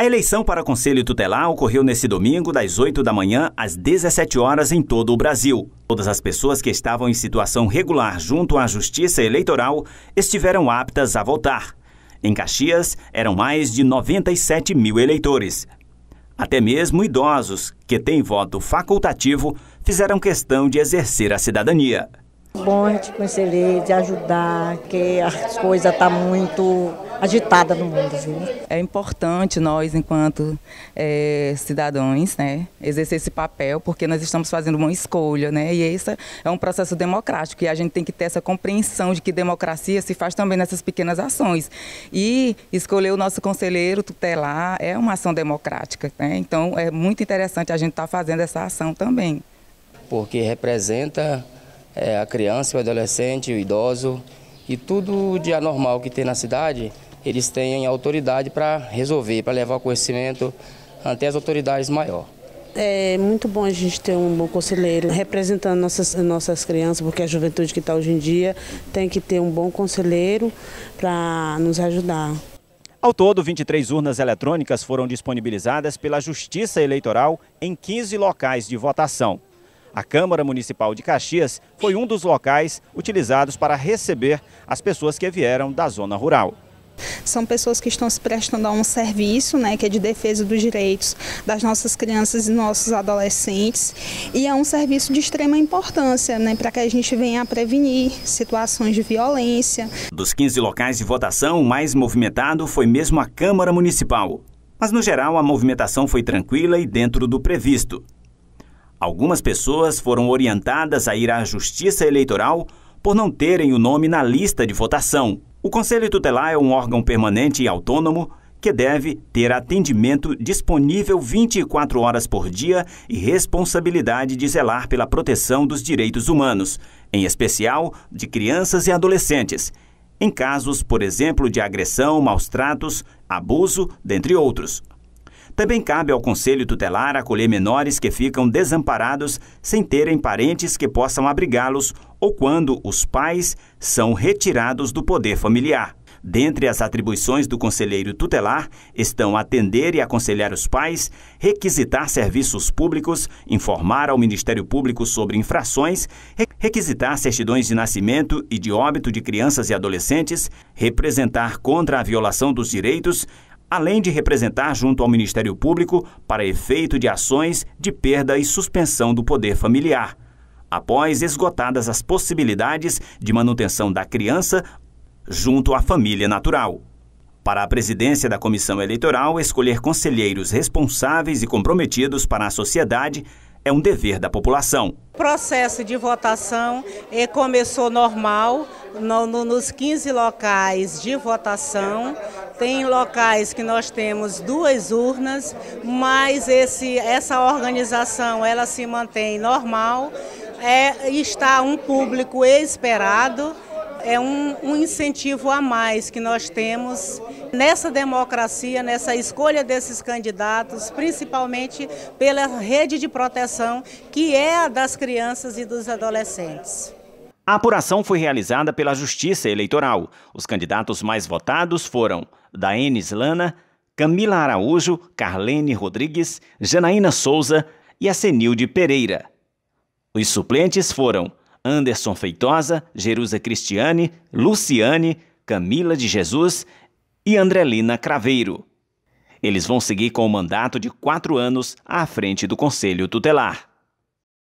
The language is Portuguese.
A eleição para Conselho Tutelar ocorreu nesse domingo, das 8 da manhã às 17 horas, em todo o Brasil. Todas as pessoas que estavam em situação regular junto à Justiça Eleitoral estiveram aptas a votar. Em Caxias, eram mais de 97 mil eleitores. Até mesmo idosos, que têm voto facultativo, fizeram questão de exercer a cidadania. Bom a gente conselheiro, de ajudar, que as coisas estão tá muito agitada no mundo. Viu? É importante nós, enquanto é, cidadãos, né, exercer esse papel, porque nós estamos fazendo uma escolha, né, e esse é um processo democrático, e a gente tem que ter essa compreensão de que democracia se faz também nessas pequenas ações. E escolher o nosso conselheiro tutelar é uma ação democrática, né, então é muito interessante a gente estar tá fazendo essa ação também. Porque representa é, a criança, o adolescente, o idoso e tudo de anormal que tem na cidade eles têm autoridade para resolver, para levar o conhecimento até as autoridades maiores. É muito bom a gente ter um bom conselheiro representando nossas, nossas crianças, porque a juventude que está hoje em dia tem que ter um bom conselheiro para nos ajudar. Ao todo, 23 urnas eletrônicas foram disponibilizadas pela Justiça Eleitoral em 15 locais de votação. A Câmara Municipal de Caxias foi um dos locais utilizados para receber as pessoas que vieram da zona rural. São pessoas que estão se prestando a um serviço, né, que é de defesa dos direitos das nossas crianças e nossos adolescentes, e é um serviço de extrema importância, né, para que a gente venha a prevenir situações de violência. Dos 15 locais de votação, o mais movimentado foi mesmo a Câmara Municipal. Mas no geral, a movimentação foi tranquila e dentro do previsto. Algumas pessoas foram orientadas a ir à Justiça Eleitoral por não terem o nome na lista de votação. O Conselho Tutelar é um órgão permanente e autônomo que deve ter atendimento disponível 24 horas por dia e responsabilidade de zelar pela proteção dos direitos humanos, em especial de crianças e adolescentes, em casos, por exemplo, de agressão, maus tratos, abuso, dentre outros. Também cabe ao Conselho Tutelar acolher menores que ficam desamparados sem terem parentes que possam abrigá-los ou quando os pais são retirados do poder familiar. Dentre as atribuições do conselheiro tutelar estão atender e aconselhar os pais, requisitar serviços públicos, informar ao Ministério Público sobre infrações, requisitar certidões de nascimento e de óbito de crianças e adolescentes, representar contra a violação dos direitos, além de representar junto ao Ministério Público para efeito de ações de perda e suspensão do poder familiar, após esgotadas as possibilidades de manutenção da criança junto à família natural. Para a presidência da comissão eleitoral, escolher conselheiros responsáveis e comprometidos para a sociedade é um dever da população. O processo de votação eh, começou normal nos 15 locais de votação tem locais que nós temos duas urnas, mas esse, essa organização ela se mantém normal, é, está um público esperado, é um, um incentivo a mais que nós temos nessa democracia, nessa escolha desses candidatos, principalmente pela rede de proteção que é a das crianças e dos adolescentes. A apuração foi realizada pela Justiça Eleitoral. Os candidatos mais votados foram Daenes Lana, Camila Araújo, Carlene Rodrigues, Janaína Souza e Acenilde Pereira. Os suplentes foram Anderson Feitosa, Jerusa Cristiane, Luciane, Camila de Jesus e Andrelina Craveiro. Eles vão seguir com o mandato de quatro anos à frente do Conselho Tutelar.